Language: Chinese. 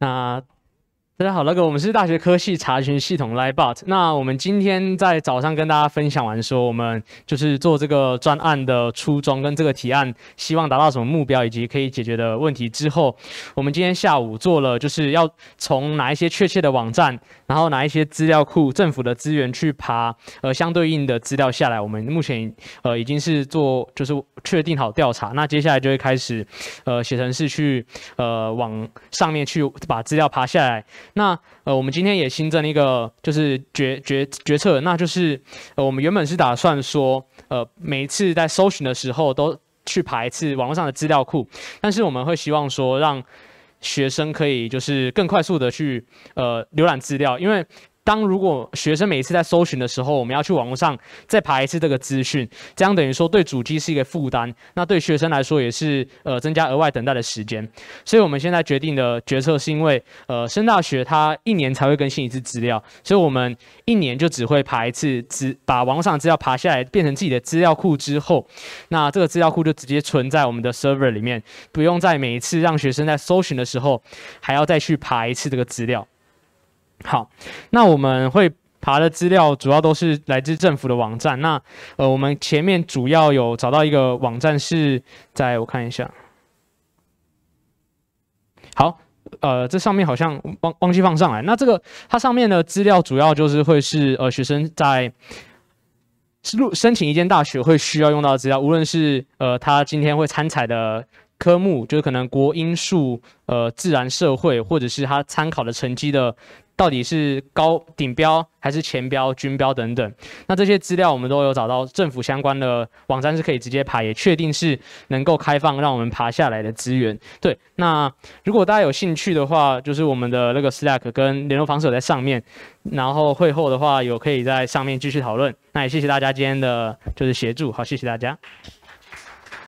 那。大家好，那哥，我们是大学科系查询系统 Liebot。那我们今天在早上跟大家分享完说，我们就是做这个专案的初衷跟这个提案，希望达到什么目标以及可以解决的问题之后，我们今天下午做了就是要从哪一些确切的网站，然后哪一些资料库、政府的资源去爬呃相对应的资料下来。我们目前呃已经是做就是确定好调查，那接下来就会开始呃写程式去呃往上面去把资料爬下来。那呃，我们今天也新增一个，就是决决决策，那就是，呃，我们原本是打算说，呃，每一次在搜寻的时候都去爬一次网络上的资料库，但是我们会希望说，让学生可以就是更快速的去呃浏览资料，因为。当如果学生每一次在搜寻的时候，我们要去网络上再爬一次这个资讯，这样等于说对主机是一个负担，那对学生来说也是呃增加额外等待的时间。所以我们现在决定的决策是因为，呃，深大学它一年才会更新一次资料，所以我们一年就只会爬一次资，把网上的资料爬下来变成自己的资料库之后，那这个资料库就直接存在我们的 server 里面，不用在每一次让学生在搜寻的时候还要再去爬一次这个资料。好，那我们会爬的资料主要都是来自政府的网站。那呃，我们前面主要有找到一个网站是，在我看一下。好，呃，这上面好像忘忘记放上来。那这个它上面的资料主要就是会是呃，学生在录申请一间大学会需要用到的资料，无论是呃，他今天会参采的。科目就是可能国英数呃自然社会，或者是他参考的成绩的，到底是高顶标还是前标、均标等等。那这些资料我们都有找到，政府相关的网站是可以直接爬，也确定是能够开放让我们爬下来的资源。对，那如果大家有兴趣的话，就是我们的那个 Slack 跟联络方式有在上面，然后会后的话有可以在上面继续讨论。那也谢谢大家今天的就是协助，好，谢谢大家。